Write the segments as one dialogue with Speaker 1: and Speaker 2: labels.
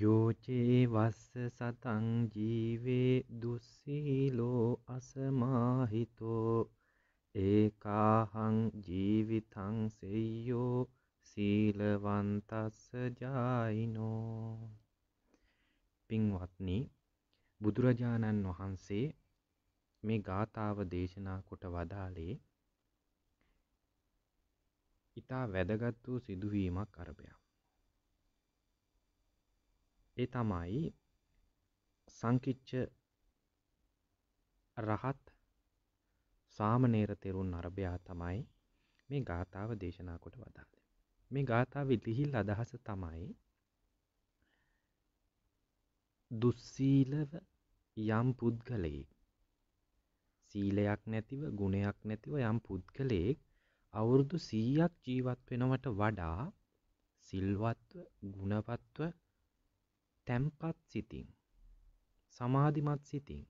Speaker 1: යෝචේ වස්ස සතං ජීවේ දුස්සීලෝ අසමාහිතෝ ඒකාහං ජීවිතං සෙය්‍යෝ සීලවන්තස්ස ජායිනෝ පින්වත්නි බුදුරජාණන් වහන්සේ මේ ගාථාව දේශනා කොට වදාලේ ඊට වැදගත් වූ සිදුවීමක් අරබයක් ඒ තමයි සංකිච්ච රහත් සාමනේර තෙරුන් අරභයා තමයි මේ ගාථාව දේශනා කොට වදාළේ. මේ ගාථාවේ ලිහිල් අදහස තමයි දුස්සීලව යම් පුද්ගලයෙක් සීලයක් නැතිව ගුණයක් නැතිව යම් පුද්ගලයෙක් අවුරුදු 100ක් ජීවත් වෙනවට වඩා සිල්වත්ව ගුණවත්ව තැම්පත් සිතින් සමාධිමත් සිතින්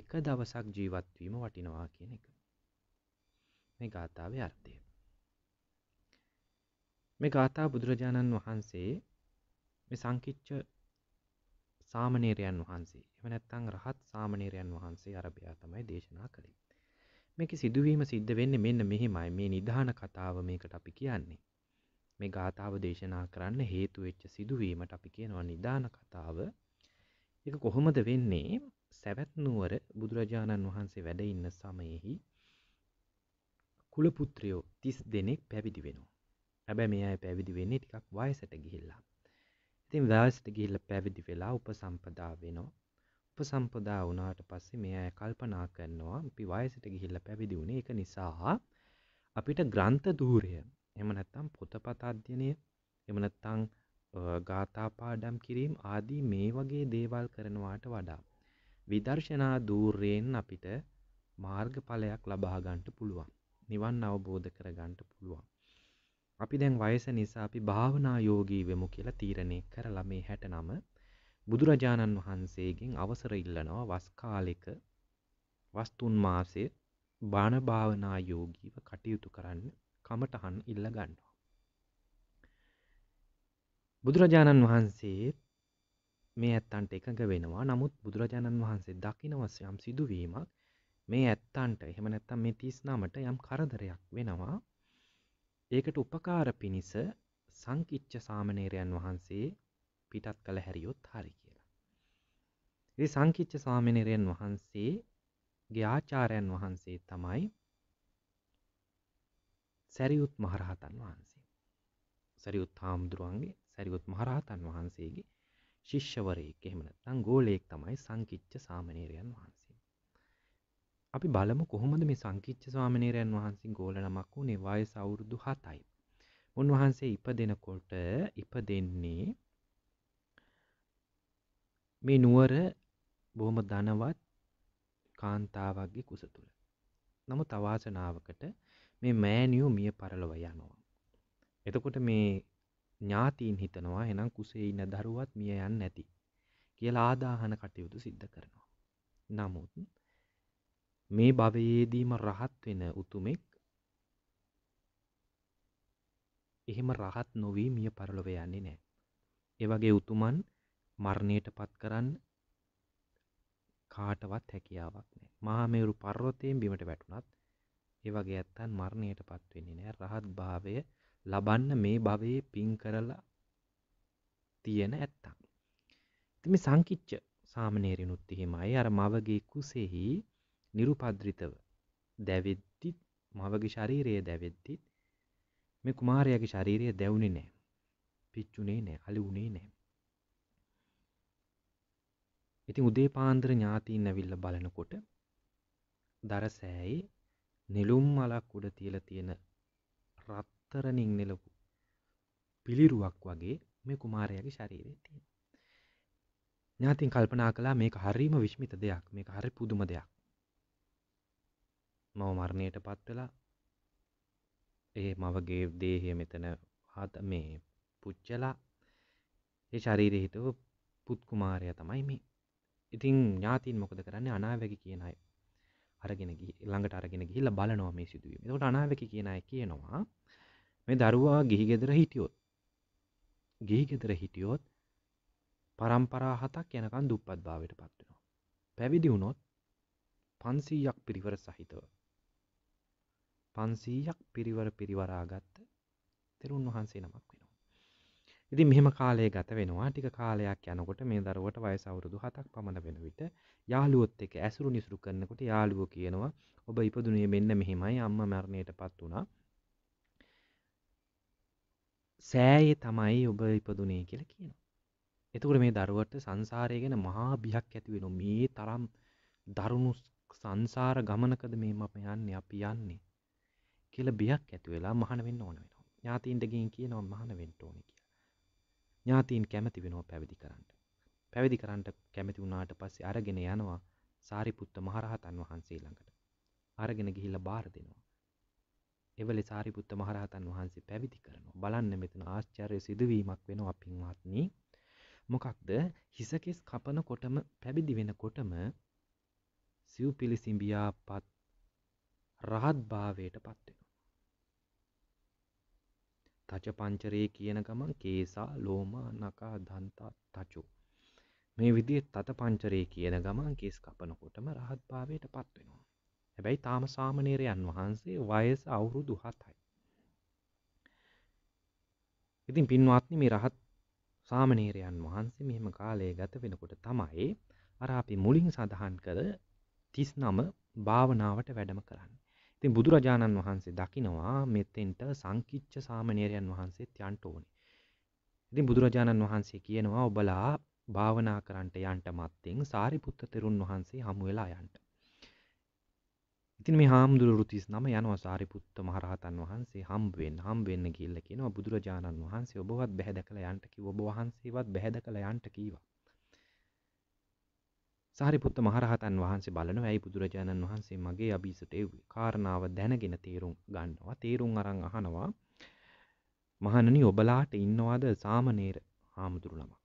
Speaker 1: එක දවසක් ජීවත් වීම වටිනවා කියන එක. මේ ගාථාවේ අර්ථය. මේ ගාථා බුදුරජාණන් වහන්සේ මේ සංකිච්ඡ සාමණේරයන් වහන්සේ එහෙම නැත්නම් රහත් සාමණේරයන් වහන්සේ අරබයා තමයි දේශනා කළේ. මේකේ සිදුවීම සිද්ධ වෙන්නේ මෙන්න මෙහෙමයි. මේ නිධාන කතාව මේකට අපි කියන්නේ. මේ ගාථාව දේශනා කරන්න හේතු වෙච්ච සිදුවීමට අපි කියනවා නිදාන කතාව. ඒක කොහොමද වෙන්නේ? සවැත් නුවර බුදුරජාණන් වහන්සේ වැඩ ඉන්න සමයේහි කුල පුත්‍රයෝ 30 දෙනෙක් පැවිදි වෙනවා. හැබැයි මේ අය පැවිදි වෙන්නේ ටිකක් වයසට ගිහිල්ලා. ඉතින් වයසට ගිහිල්ලා පැවිදි වෙලා උපසම්පදා වෙනවා. උපසම්පදා වුණාට පස්සේ මේ අය කල්පනා කරනවා අපි වයසට ගිහිල්ලා පැවිදි වුණේ ඒක නිසා අපිට ග්‍රන්ථ ධූරය එහෙම නැත්නම් පොතපත අධ්‍යයනය එහෙම නැත්නම් ගාථා පාඩම් කිරීම ආදී මේ වගේ දේවල් කරනවාට වඩා විදර්ශනා ධූරයෙන් අපිට මාර්ගඵලයක් ලබා ගන්නට පුළුවන්. නිවන් අවබෝධ කර ගන්නට පුළුවන්. අපි දැන් වයස නිසා අපි භාවනා යෝගී වෙමු කියලා තීරණය කරලා මේ 69 බුදුරජාණන් වහන්සේගෙන් අවසර ඉල්ලනවා වස් කාලෙක වස් තුන් මාසයේ බාණ භාවනා යෝගීව කටයුතු කරන්න කමටහන් ඉල්ල ගන්නවා. බුදුරජාණන් වහන්සේ මේ ඇත්තන්ට එකඟ වෙනවා නමුත් බුදුරජාණන් වහන්සේ දකිනවස් යම් සිදුවීමක් මේ ඇත්තන්ට එහෙම නැත්තම් මේ තිස්නාමට යම් කරදරයක් වෙනවා ඒකට උපකාර පිණිස සංකිච්ච සාමණේරයන් වහන්සේ පිටත් කළ හැරියොත් හරි කියලා. ඉතින් සංකිච්ච සාමණේරයන් වහන්සේගේ ආචාර්යයන් වහන්සේ තමයි සැරියුත් මහරහතන් වහන්සේ. සැරියුත් හාමුදුරුවන්ගේ සැරියුත් මහරහතන් වහන්සේගේ ශිෂ්‍යවරයෙක් එහෙම නැත්නම් ගෝලයෙක් තමයි සංකිච්ඡ සාමණේරයන් වහන්සේ. අපි බලමු කොහොමද මේ සංකිච්ඡ සාමණේරයන් වහන්සේ ගෝල නමක් වුණේ වයස අවුරුදු 7යි. උන්වහන්සේ ඉපදෙනකොට ඉපදෙන්නේ මේ නුවර බොහොම ධනවත් කාන්තාවක්ගේ කුස තුල. නමුත් අවාසනාවකට මේ මෑනියෝ මිය පරලොව යනවා. එතකොට මේ ඥාතීන් හිතනවා එහෙනම් කුසේ ඉන්න දරුවත් මිය යන්නේ නැති කියලා ආදාහන කටයුතු සිද්ධ කරනවා. නමුත් මේ භවයේදීම රහත් වෙන උතුමෙක් එහෙම රහත් නොවී මිය පරලොව යන්නේ නැහැ. ඒ වගේ උතුමන් මරණයටපත් කරන්න කාටවත් හැකියාවක් නැහැ. මහා මේරු පර්වතයෙන් බිමට වැටුණත් ඒ වගේ ඇත්තන් මරණයටපත් වෙන්නේ නැහැ. රහත් භාවය ලබන්න මේ භවයේ පින් කරලා තියෙන ඇත්තන්. ඉතින් මේ සංකිච්ඡ සාමණේරිනුත් එහෙමයි. අර මවගේ කුසෙහි nirupadritaව දැවෙද්දි මවගේ ශරීරය දැවෙද්දි මේ කුමාරයාගේ ශරීරය දැවුනේ නැහැ. පිච්චුනේ නැහැ, අලුුනේ නැහැ. ඉතින් උදේ පාන්දර ඥාතීන් ඇවිල්ලා බලනකොට දරසෑයේ නෙළුම් මලක් උඩ තියලා තියෙන රත්තරණින් නෙලපු පිළිරුවක් වගේ මේ කුමාරයාගේ ශරීරයේ තියෙනවා. ඥාතින් කල්පනා කළා මේක හරීම විශ්මිත දෙයක්. මේක හරි පුදුම දෙයක්. මම මරණයටපත් වෙලා ඒ මවගේ දේහය මෙතන ආත මේ පුච්චලා ඒ ශරීරයේ හිටව පුත් කුමාරයා තමයි මේ. ඉතින් ඥාතින් මොකද කරන්නේ අනාවැකි කියන අය අරගෙන ළඟට අරගෙන ගිහිල්ල බලනවා මේ සිදුවීම ට අනාවක කියන අය කියනවා මේ දරුවා ගිහිගෙදර හිටියොත් ගිහිගෙදර හිටියොත් පරම්පරා හතක් යනකන් දුප්පත් භාවයට පත්වෙනවා පැවිදි වුණොත් පන්සීයක් පිරිවර සහිතව පන්සීයක් පිරිවර පිරිවරාගත්ත තෙරුන් වහන්සේ නමක් වෙන ඉතින් මෙහෙම කාලය ගත වෙනවා ටික කාලයක් යනකොට මේ දරුවට වයස අවුරුදු 7ක් පමණ වෙන විට යාළුවොත් එක්ක ඇසුරු නිසුරු කරනකොට යාළුවෝ කියනවා ඔබ ඉපදුනේ මෙන්න මෙහෙමයි අම්මා මරණයටපත් වුණා. සෑයේ තමයි ඔබ ඉපදුනේ කියලා කියනවා. එතකොට මේ දරුවට සංසාරය ගැන මහා බියක් ඇති වෙනවා. මේ තරම් දරුණු සංසාර ගමනකද මේ මම යන්නේ අපි යන්නේ කියලා බියක් ඇති වෙලා මහාන වෙන්න ඕන වෙනවා. ඥාතීන්ට ගිහින් කියනවා මහාන වෙන්න ඕනේ ඥාතීන් කැමති වෙනවා පැවිදි කරන්න. පැවිදි කරන්න කැමති වුණාට පස්සේ අරගෙන යනවා සාරිපුත්ත මහරහතන් වහන්සේ ළඟට. අරගෙන ගිහිල්ලා බාර දෙනවා. එවලේ සාරිපුත්ත මහරහතන් වහන්සේ පැවිදි කරනවා. බලන්න මෙතන ආශ්චර්ය සිදුවීමක් වෙනවා පින්වත්නි. මොකක්ද? හිසකෙස් කපනකොටම පැවිදි වෙනකොටම සිව්පිලිසිඹියාපත් රහත් භාවයටපත් වෙනවා. තචපංචරයේ කියන ගමන් කේසා ලෝමා නකා දන්තා තචෝ. මේ විදිහ තත පංචරයේ කියන ගමන් කේස් කපනකොටම රහත් භාවයට පත් වෙනවා. හැබැයි තාම සාමණේරයන් වහන්සේ වයස අවුරුදු 7යි. ඉතින් පින්වත්නි මේ රහත් සාමණේරයන් වහන්සේ මෙහෙම කාලය ගත වෙනකොට තමයි අර අපි මුලින් සඳහන් කර 39 භාවනාවට වැඩම කරන්නේ. ඉතින් බුදුරජාණන් වහන්සේ දකිනවා මෙතෙන්ට සංකිච්ඡ සාමණේරයන් වහන්සේත් යන්න ඕනේ. ඉතින් බුදුරජාණන් වහන්සේ කියනවා ඔබලා භාවනා කරන්නට යන්න මත්තෙන් සාරිපුත්ත තෙරුන් වහන්සේ හමු වෙලා යන්න. ඉතින් මේ හාමුදුරුවෝ 39 යනවා සාරිපුත්ත මහරහතන් වහන්සේ හම්බ වෙන්න හම්බ වෙන්න කියලා කියනවා බුදුරජාණන් වහන්සේ ඔබවත් බැහැ දැකලා යන්න කිව්ව ඔබ වහන්සේවත් බැහැ දැකලා යන්න කීවා. සාරිපුත්ත මහරහතන් වහන්සේ බලනවා ඇයි බුදුරජාණන් වහන්සේ මගේ අභිසට එව්වේ කාරණාව දැනගෙන තේරුම් ගන්නවා තේරුම් අරන් අහනවා මහණනි ඔබලාට ඉන්නවාද සාමණේර හාමුදුරු නමක්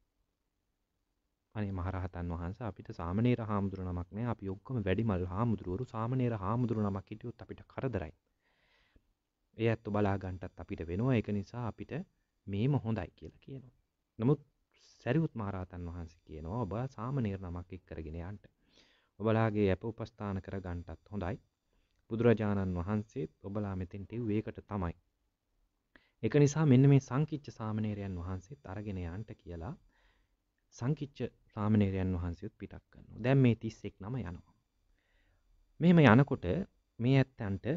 Speaker 1: අනේ මහරහතන් වහන්සේ අපිට සාමණේර හාමුදුරු නමක් නෑ අපි ඔක්කොම වැඩිමල් හාමුදුරුවරු සාමණේර හාමුදුරු නමක් හිටියොත් අපිට කරදරයි. ඒ ඇත්ත බලා ගන්නටත් අපිට වෙනවා ඒක නිසා අපිට මේම හොඳයි කියලා කියනවා. නමුත් සැරියුත් මහරහතන් වහන්සේ කියනවා ඔබ සාමණේර නමක් එක් කරගෙන යන්න. ඔබලාගේ යප උපස්ථාන කර ගන්නටත් හොඳයි. බුදුරජාණන් වහන්සේත් ඔබලා මෙතෙන්ට ඒකට තමයි. ඒක නිසා මෙන්න මේ සංකිච්ඡ සාමණේරයන් වහන්සේත් අරගෙන යන්න කියලා සංකිච්ඡ සාමණේරයන් වහන්සේත් පිටක් කරනවා. දැන් මේ 31 නම යනවා. මෙහෙම යනකොට මේ ඇත්තන්ට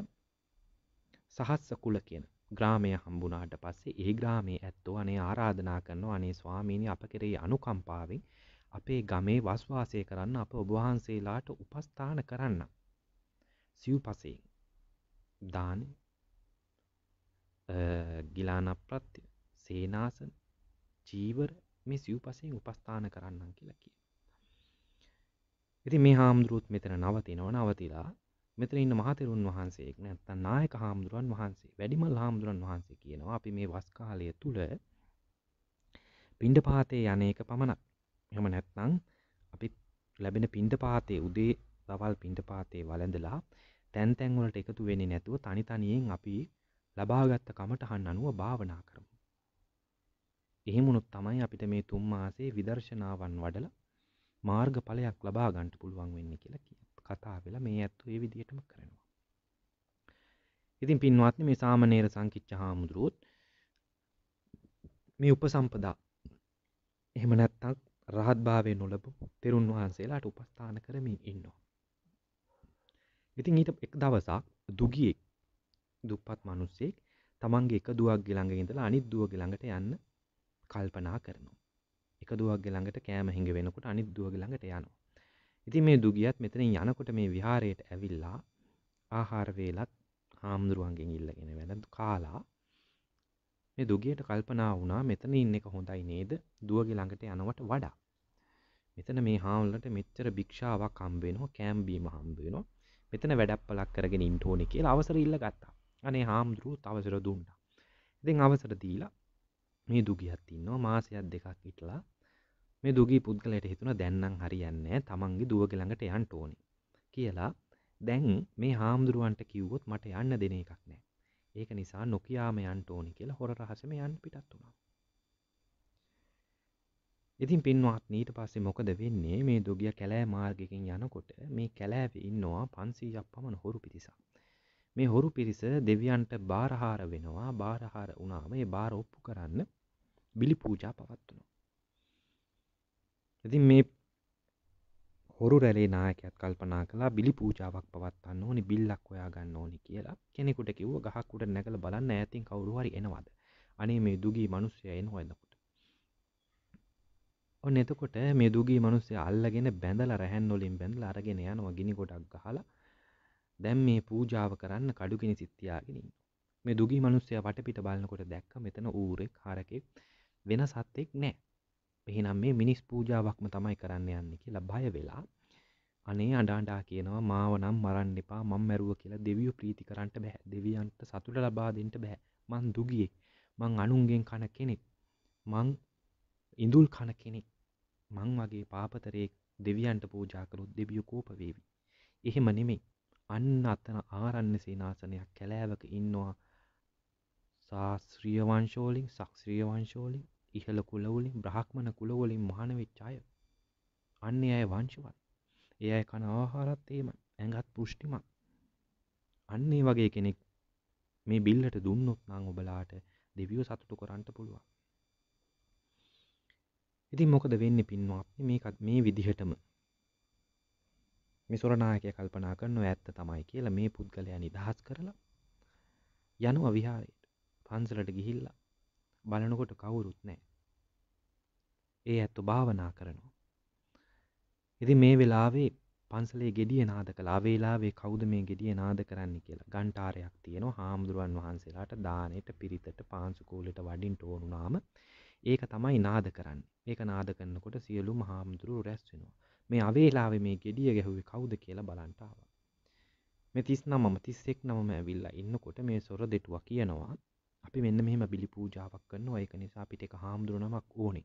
Speaker 1: සහස්ස කුල කියන ග්‍රාමය හම්බුනාට පස්සේ ඒ ග්‍රාමේ ඇත්තෝ අනේ ආරාධනා කරනවා අනේ ස්වාමීනි අප කෙරෙහි අනුකම්පාවෙන් අපේ ගමේ වස්වාසය කරන්න අප ඔබ වහන්සේලාට උපස්ථාන කරන්න. සිව්පසයෙන් දාන ගිලානප්‍රත්‍ය සේනාසන චීවර මේ සිව්පසයෙන් උපස්ථාන කරන්නම් කියලා කිය. ඉතින් මේ හාමුදුරුවොත් මෙතන නවතිනව නවතිලා මෙතන ඉන්න මහතෙරුන් වහන්සේෙක් නැත්තම් නායක හාමුදුරන් වහන්සේ වැඩිමල් හාමුදුරන් වහන්සේ කියනවා අපි මේ වස් කාලය තුල පිණ්ඩපාතේ යන්නේක පමණක්. එහෙම නැත්නම් අපි ලැබෙන පිණ්ඩපාතේ උදේ දවල් පිණ්ඩපාතේ වළඳලා තැන් තැන් වලට එකතු වෙන්නේ නැතුව තනි තනියෙන් අපි ලබාගත් කමටහන් අනුව භාවනා කරමු. එහෙම වුණොත් තමයි අපිට මේ තුන් මාසේ විදර්ශනාවන් වඩලා මාර්ගඵලයක් ලබා ගන්න පුළුවන් වෙන්නේ කියලා කියනවා. කතා වෙලා මේ ඇත්තු ඒ විදිහටම කරනවා. ඉතින් පින්වත්නි මේ සාමණේර සංකිච්ඡ හාමුදුරුවොත් මේ උපසම්පදා එහෙම නැත්නම් රහත් භාවයේ නොලබපු තෙරුන් වහන්සේලාට උපස්ථාන කරමින් ඉන්නවා. ඉතින් ඊට එක් දවසක් දුගියෙක් දුප්පත් මිනිසෙක් තමන්ගේ එක දුවක්ගේ ළඟ ඉඳලා අනිත් දුවගේ ළඟට යන්න කල්පනා කරනවා. එක දුවක්ගේ ළඟට කෑම හිඟ වෙනකොට අනිත් දුවගේ ළඟට යනවා. ඉතින් මේ දුගියත් මෙතනින් යනකොට මේ විහාරයට ඇවිල්ලා ආහාර වේලක් හාමුදුරුවන්ගෙන් ඉල්ලගෙන වැළඳ කාලා මේ දුගියට කල්පනා වුණා මෙතන ඉන්න එක හොඳයි නේද දුවගේ ළඟට යනවට වඩා මෙතන මේ හාමුදුරන්ට මෙච්චර භික්ෂාවක් හම්බ වෙනවා කෑම් බීම හම්බ වෙනවා මෙතන වැඩප්පලක් කරගෙන ඉන්න ඕනේ කියලා අවසර ඉල්ලගත්තා අනේ හාමුදුරුවෝ තවසර දුන්නා ඉතින් අවසර දීලා මේ දුගියත් ඉන්නවා මාසයක් දෙකක් ඉట్లా මේ දුගී පුද්ගලයට හිතුන දැන්නම් හරියන්න තමන්ගේ දුවගළඟට යන් ටෝනි කියලා දැන් මේ හාමුදුරුවන්ට කිව්වොත් මට යන්න දෙන එකක් නෑ ඒක නිසා නොකයාම යන් ටෝනි කියලා හොර රහසම යන් පිටත් වුණා ඉතින් පින්වත් ඊට පස්සේ මොකද වෙන්නේ මේ දුගිය කැලෑ මාර්ගකින් යනකොට මේ කැලෑවේ ඉන්නවා 500ක් පමණ හොරු පිරිසක්. මේ හොරු පිරිස දෙවියන්ට බාරහාර වෙනවා බාරහාර වුණාම ඒ බාර ඔප්පු කරන්න බිලි පූජා පවත්වනවා. ඉතින් මේ හොරු රැලේ නායකයත් කල්පනා කළා බිලි පූජාවක් පවත්වන්න ඕනි බිල්ලක් හොයා ගන්න ඕනි කියලා කෙනෙකුට කිව්ව ගහක් උඩ නැගලා බලන්න ඈතින් කවුරු හරි එනවද අනේ මේ දුගී මිනිස්සයා එන හොයනකොට ඔන්න එතකොට මේ දුගී මිනිස්සයා අල්ලගෙන බැඳලා රැහන් වලින් බැඳලා අරගෙන යනවා ගිනි ගොඩක් ගහලා දැන් මේ පූජාව කරන්න කඩුගිනි සිත් තියාගෙන ඉන්නවා මේ දුගී මිනිස්සයා වටපිට බලනකොට දැක්ක මෙතන ඌරෙක් හරකෙක් වෙන සත්ෙක් නැහැ එහෙනම් මේ මිනිස් පූජාවක්ම තමයි කරන්න යන්නේ කියලා බය වෙලා අනේ අඬ අඬා කියනවා මාව නම් මරන්න එපා මම මැරුවා කියලා දෙවියෝ ප්‍රීති කරන්න බෑ දෙවියන්ට සතුට ලබා දෙන්න බෑ මං දුගියෙක් මං අනුන්ගෙන් කන කෙනෙක් මං ඉඳුල් කන කෙනෙක් මං වගේ පාපතරයෙක් දෙවියන්ට පූජා කළොත් දෙවියෝ කෝප වේවි එහෙම නෙමෙයි අන්න අතන ආරණ්‍ය සේනාසනයක් කැලෑවක ඉන්නවා ශාස්ත්‍රීය වංශෝලින් ශාස්ත්‍රීය වංශෝලින් ඉහළ කුලවලින් බ්‍රහ්මණ කුලවලින් මහාන වෙච්ච අය. අන්නේ අය වංශවත්. ඒ අය කන ආහාරත් එහෙමයි. ඇඟත් පුෂ්ටිමත්. අන්නේ වගේ කෙනෙක් මේ බිල්ලට දුන්නොත් නම් ඔබලාට දෙවියෝ සතුටු කරන්න පුළුවන්. ඉතින් මොකද වෙන්නේ පින්වත්නි මේකත් මේ විදිහටම මේ සොරනායකයා කල්පනා කරනවා ඇත්ත තමයි කියලා මේ පුද්ගලයා නිදහස් කරලා යනවා විහාරයට. පන්සලට ගිහිල්ලා බලනකොට කවුරුත් නෑ ඒ ඇත්තු භාවනා කරනවා ඉති මේ වෙලාවේ පන්සලේ ගෙඩිය නාද කලා වේලාවේ කෞුද මේ ගෙඩිය නාද කරන්න කියලා ගන්ටාරයක් තියෙන හාමුදුරුවන් වහන්සේලාට දානයට පිරිතට පාන්සුකූලට වඩින් ටෝනුනාම ඒක තමයි නාද කරන්න ඒක නාද කරන්නකොට සියලු මහාමුදුරු රැස්වෙනවා මේ අවේලාව මේ ගෙඩිය ගැහුවේ කවුද කියලා බලන්ටාව මෙතිස් නමම තිස්සෙක් නමම ඇවිල්ලා ඉන්නකොට මේ සොර දෙටුව කියනවා අපි මෙන්න මෙහෙම බිලි පූජාවක් කරනවා ඒක නිසා අපිට එක හාමුදුරුවමක් ඕනේ.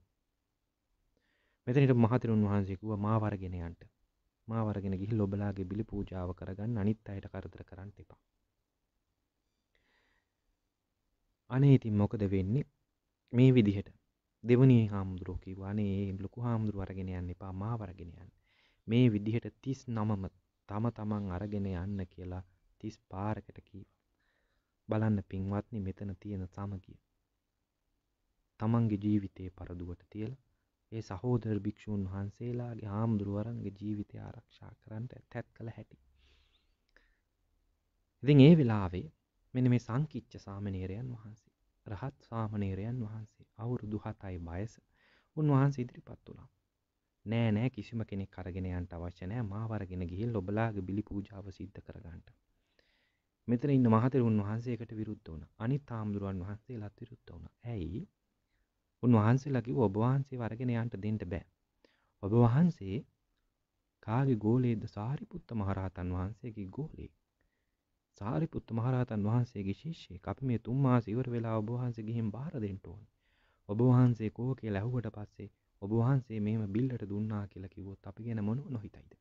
Speaker 1: මෙතනට මහතෙරුන් වහන්සේ කිව්වා මාව අරගෙන යන්න. මාව අරගෙන ගිහින් ඔබලාගේ බිලි පූජාව කරගන්න අනිත් අයට කරදර කරන්න එපා. අනේ ඉතින් මොකද වෙන්නේ? මේ විදිහට දෙවනි හාමුදුරුවෝ කිව්වා අනේ ලොකු හාමුදුරුවෝ අරගෙන යන්න එපා මාව අරගෙන යන්න. මේ විදිහට 39ම තම තමන් අරගෙන යන්න කියලා 30 පාරකට කීවා. බලන්න පින්වත්නි මෙතන තියෙන සමගිය. තමන්ගේ ජීවිතේ පරදුවට තියලා ඒ සහෝදර භික්ෂූන් වහන්සේලාගේ හාමුදුරුවරන්ගේ ජීවිතය ආරක්ෂා කරන්නට තැත් කළ හැටි. ඉතින් ඒ වෙලාවේ මෙන්න මේ සංකිච්ච සාමණේරයන් වහන්සේ රහත් සාමණේරයන් වහන්සේ අවුරුදු 7යි වයස උන්වහන්සේ ඉදිරිපත් වුණා. නෑ නෑ කිසිම කෙනෙක් අරගෙන යන්න අවශ්‍ය නෑ මාව අරගෙන ගිහින් ඔබලාගේ බිලි පූජාව සිද්ධ කරගන්න. මෙතන ඉන්න මහතෙරුන් වහන්සේකට විරුද්ධ වුණා. අනිත් හාමුදුරුවන් වහන්සේලාත් විරුද්ධ වුණා. ඇයි? උන්වහන්සේලා කිව්ව ඔබ වහන්සේව අරගෙන යන්න දෙන්න බෑ. ඔබ වහන්සේ කාගේ ගෝලයේද සාරිපුත්ත මහරහතන් වහන්සේගේ ගෝලයේ. සාරිපුත්ත මහරහතන් වහන්සේගේ ශිෂ්‍යෙක්. අපි මේ තුන් මාස ඉවර වෙලා ඔබ වහන්සේ ගිහින් බාර දෙන්න ඕනේ. ඔබ වහන්සේ කෝ කියලා ඇහුවට පස්සේ ඔබ වහන්සේ මෙහෙම බිල්ලට දුන්නා කියලා කිව්වොත් අපි ගැන මොනව නොහිතයිද?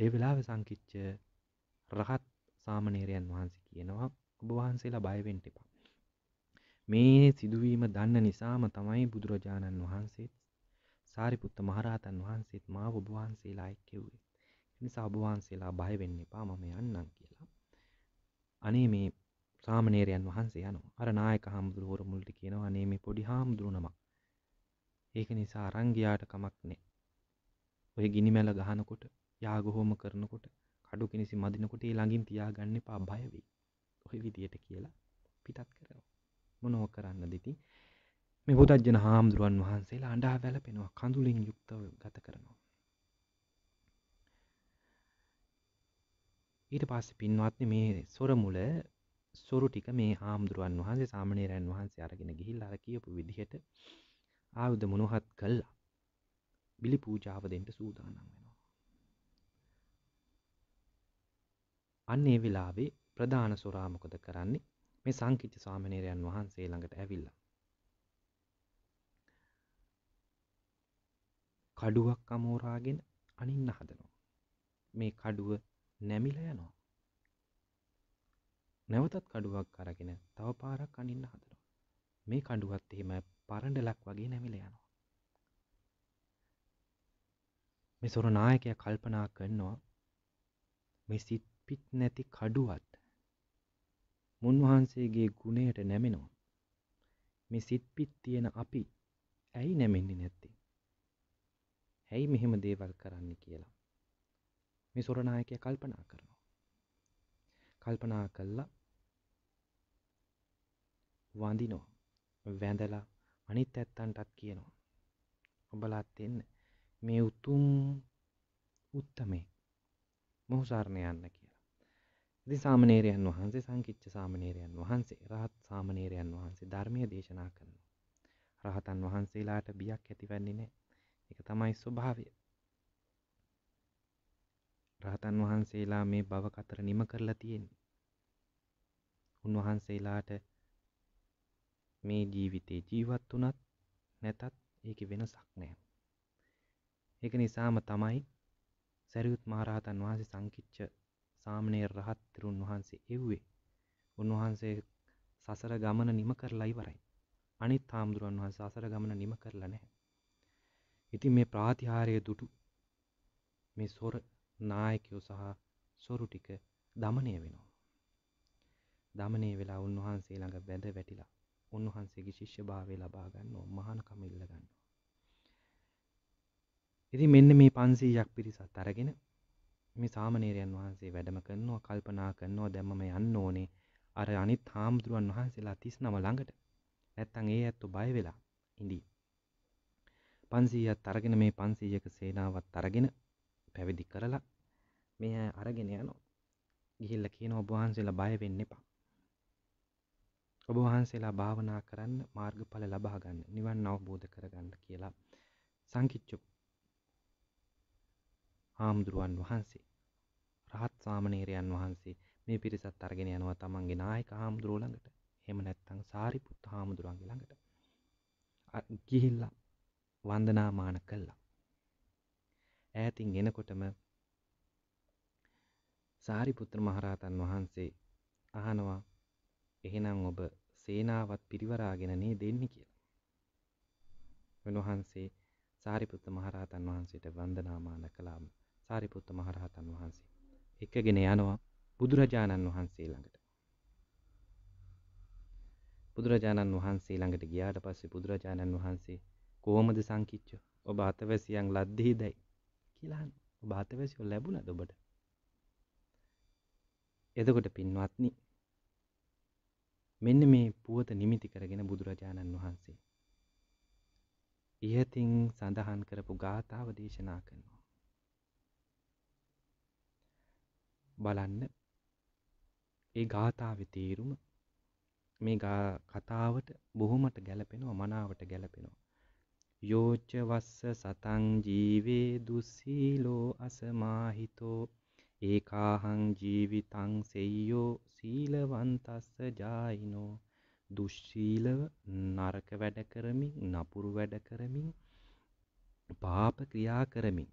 Speaker 1: ඒ වෙලාවේ සංකිච්ඡ රහත් සාමණේරයන් වහන්සේ කියනවා ඔබ වහන්සේලා බය වෙන්න එපා. මේ සිදුවීම දන්න නිසාම තමයි බුදුරජාණන් වහන්සේත් සාරිපුත්ත මහරහතන් වහන්සේත් මාව ඔබ වහන්සේලා එක්කෙව්වේ. ඒ නිසා ඔබ වහන්සේලා බය වෙන්න එපා මම යන්නම් කියලා. අනේ මේ සාමණේරයන් වහන්සේ යනවා. අර නායක හාමුදුරුවෝ මුල්ට කියනවා අනේ මේ පොඩි හාමුදුරුවෝ නමක්. ඒක නිසා අරන් ගියාට කමක් නැහැ. ඔය ගිනි මැල ගහනකොට යාග හෝම කරනකොට කඩු කිනිසි මදිනකොට ඒ ළඟින් තියාගන්න එපා බය වෙයි. ওই විදියට කියලා පිටත් කරනවා. මොනව කරන්නද ඉතින්? මේ බුදුජන හාමුදුරන් වහන්සේලා අඬා වැළපෙනවා කඳුලින් යුක්තව ගත කරනවා. ඊට පස්සේ පින්වත්නි මේ සොරමුල සොරු ටික මේ හාමුදුරුවන් වහන්සේ සාමණේරයන් වහන්සේ අරගෙන ගිහිල්ලා අර කියපු විදිහට ආයුධ මොනවත් කළා. බිලි පූජාව දෙන්න සූදානම් වෙනවා. අන්න ඒ වෙලාවේ ප්‍රධාන සොරා මොකද කරන්නේ? මේ සංකීර්ණ සාමණේරයන් වහන්සේ ළඟට ඇවිල්ලා. කඩුවක් අමෝරාගෙන අනින්න හදනවා. මේ කඩුව නැමිලා යනවා. නැවතත් කඩුවක් අරගෙන තව පාරක් අනින්න හදනවා. මේ කඩුවත් එහෙම පරඬලක් වගේ නැමිලා යනවා. මේ සොර නායකයා කල්පනා කරනවා මේ සිත් පිත් නැති කඩුවත් මුන්වහන්සේගේ ගුණයට නැමෙනවා. මේ සිත් පිත් තියෙන අපි ඇයි නැමෙන්නේ නැත්තේ? ඇයි මෙහෙම දේවල් කරන්න කියලා. මේ සොරනායකයා කල්පනා කරනවා. කල්පනා කළා වඳිනවා. වැඳලා අනිත් ඇත්තන්ටත් කියනවා. ඔබලාත් එන්න මේ උතුම් උත්තමේ මොහු සරණ යන්න කියලා. ඉති සාමනේරයන් වහන්සේ සංකිච්ච සාමනේරයන් වහන්සේ රහත් සාමනේරයන් වහන්සේ ධර්මය දේශනා කරනවා. රහතන් වහන්සේලාට බියක් ඇතිවන්නේ නෑ එක තමයි ස්වභාවය රහතන් වහන්සේලා මේ බව කතර නිම කරලා තියෙන්නේ උන්වහන්සේලාට මේ ජීවිතේ ජීවත් වුණත් නැතත් ඒක වෙනසක් නෑ ඒක නිසාම තමයි සරියුත් මහරහතන් වහන්සේ සංකිච්ඡ සාමණේර රහත් තෙරුන් වහන්සේ එව්වේ. උන්වහන්සේ සසර ගමන නිම කරලා ඉවරයි. අනිත් හාමුදුරුවන් වහන්සේ සසර ගමන නිම කරලා නැහැ. ඉතින් මේ ප්‍රාතිහාරයේ දුටු මේ සොර නායකයෝ සහ සොරු ටික দমনය වෙනවා. দমনය වෙලා උන්වහන්සේ ළඟ බැඳ වැටිලා උන්වහන්සේගේ ශිෂ්‍යභාවය ලබා ගන්නවා මහානකම ඉල්ල ගන්නවා. ඉතින් මෙන්න මේ 500ක් පිරිසත් අරගෙන මේ සාමණේරයන් වහන්සේ වැඩම කරනවා කල්පනා කරනවා දැන් මම යන්න ඕනේ අර අනිත් හාමුදුරුවන් වහන්සේලා 39 ළඟට. නැත්තම් ඒ ඇත්තෝ බය වෙලා ඉඳී. 500ක් අරගෙන මේ 500ක සේනාවත් අරගෙන පැවිදි කරලා මේ අරගෙන යනවා. ගිහිල්ලා කියනවා ඔබ වහන්සේලා බය වෙන්න එපා. ඔබ වහන්සේලා භාවනා කරන්න මාර්ගඵල ලබා ගන්න නිවන් අවබෝධ කරගන්න කියලා සංකිච්චු හාමුදුරුවන් වහන්සේ සාමණේරයන් වහන්සේ මේ පිරිසත් අරගෙන යනවා තමන්ගේ නායක හාමුදුරුවෝ ළඟට. එහෙම නැත්නම් සාරිපුත් හාමුදුරුවන්ගේ ළඟට. ගිහිල්ලා වන්දනාමාන කළා. ඈතින් එනකොටම සාරිපුත්‍ර මහරහතන් වහන්සේ අහනවා එහෙනම් ඔබ සේනාවත් පිරිවරාගෙන නේ දෙන්නේ කියලා. උන්වහන්සේ සාරිපුත්ත මහරහතන් වහන්සේට වන්දනාමාන කළාම සාරිපුත්ත මහරහතන් වහන්සේ එකගෙන යනවා බුදුරජාණන් වහන්සේ ළඟට. බුදුරජාණන් වහන්සේ ළඟට ගියාට පස්සේ බුදුරජාණන් වහන්සේ කොහොමද සංකිච්ච ඔබ අතවැසියන් ලද්දෙහිදයි කියලා අහනවා. ඔබ අතවැසියෝ ලැබුණද ඔබට? එතකොට පින්වත්නි මෙන්න මේ පුවත නිමිති කරගෙන බුදුරජාණන් වහන්සේ ඉහතින් සඳහන් කරපු ගාථාව දේශනා කරනවා. බලන්න ඒ ගාථාව තේරුම මේ කතාවට බොහොමට ගැලපෙනවා මනාවට ගැලපෙනවා යෝච්ච වස්ස සතං ජීවේ දුස්සීලෝ අසමාහිතෝ ඒකාහං ජීවිතං සෙය්‍යෝ සීලවන්තස්ස ජායිනෝ දුස්සීලව නරක වැඩ කරමින් නපුරු වැඩ කරමින් පාප ක්‍රියා කරමින්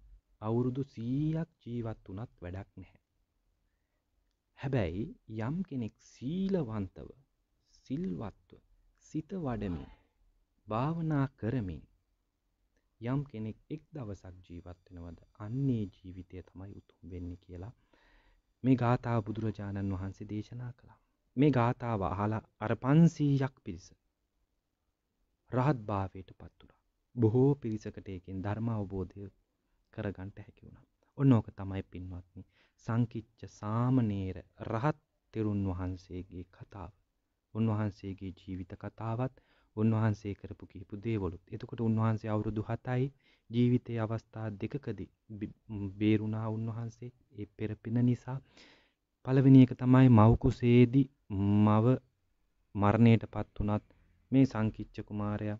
Speaker 1: අවුරුදු 100ක් ජීවත් වුණත් වැඩක් නැහැ හැබැයි යම් කෙනෙක් සීලවන්තව සිල්වත්ව සිත වඩමින් භාවනා කරමින් යම් කෙනෙක් එක් දවසක් ජීවත් වෙනවද අන්නේ ජීවිතය තමයි උතුම් වෙන්නේ කියලා මේ ගාථාව බුදුරජාණන් වහන්සේ දේශනා කළා. මේ ගාථාව අහලා අර 500ක් පිරිස රහත් භාවයට පත් වුණා. බොහෝ පිරිසකට ඒකෙන් ධර්ම අවබෝධය කරගන්න හැකි වුණා. ඔන්න ඕක තමයි පින්වත්නි සංකිච්ච සාමණේර රහත් තෙරුන් වහන්සේගේ කතාව. උන්වහන්සේගේ ජීවිත කතාවත් උන්වහන්සේ කරපු කිහිපු දේවලුත්. එතකොට උන්වහන්සේ අවුරුදු 7යි ජීවිතයේ අවස්ථා දෙකකදී බේරුණා උන්වහන්සේ ඒ පෙරපින නිසා. පළවෙනි එක තමයි මව් කුසේදී මව මරණයටපත් උනත් මේ සංකිච්ච කුමාරයා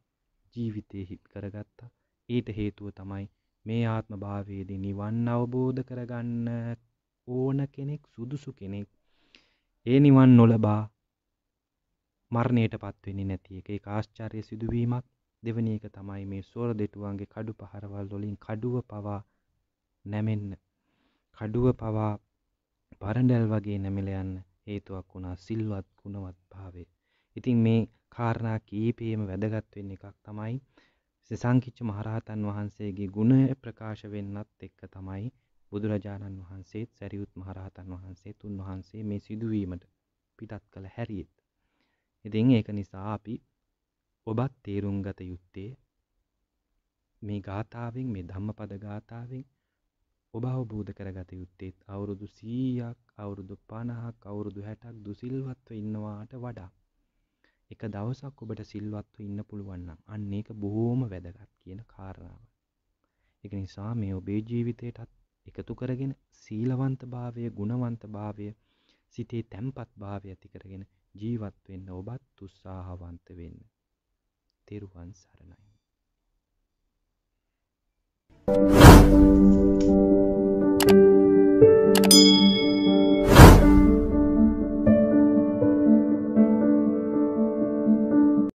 Speaker 1: ජීවිතේ හිත් කරගත්තා. ඊට හේතුව තමයි මේ ආත්ම භාවයේදී නිවන් අවබෝධ කරගන්න ඕන කෙනෙක් සුදුසු කෙනෙක් ඒ නිවන් නොලබා මරණයට පත්වෙන්නේ නැති එක ඒ ආශ්චර්ය සිදුවීමක් දෙවැනි එක තමයි මේ සෝර දෙටුවන්ගේ කඩු පහරවල් වලින් කඩුව පවා නැමෙන්න කඩුව පවා පරඬල් වගේ නැමිලා යන්න හේතුවක් වුණා සිල්වත් ගුණවත් භාවය. ඉතින් මේ කාරණා කීපෙම වැදගත් වෙන එකක් තමයි සංකිච්ච මහරහතන් වහන්සේගේ ගුණය ප්‍රකාශ වෙන්නත් එක්ක තමයි බුදුරජාණන් වහන්සේත් සැරියුත් මහරහතන් වහන්සේත් උන්වහන්සේ මේ සිදුවීමට පිටත් කළ හැරියෙත්. ඉතින් ඒක නිසා අපි ඔබත් තේරුම් ගත යුත්තේ මේ ගාථාවෙන් මේ ධම්මපද ගාථාවෙන් ඔබ අවබෝධ කරගත යුත්තේත් අවුරුදු 100ක් අවුරුදු 50ක් අවුරුදු 60ක් දුසිල්වත්ව ඉන්නවාට වඩා එක දවසක් ඔබට සිල්වත්ව ඉන්න පුළුවන් නම් අන්න ඒක බොහොම වැදගත් කියන කාරණාව. ඒක නිසා මේ ඔබේ ජීවිතයටත් එකතු කරගෙන සීලවන්ත භාවය ගුණවන්ත භාවය සිතේ තැම්පත් භාවය ඇති කරගෙන ජීවත් වෙන්න ඔබත් උත්සාහවන්ත වෙන්න. තෙරුවන් සරණයි. Thank you.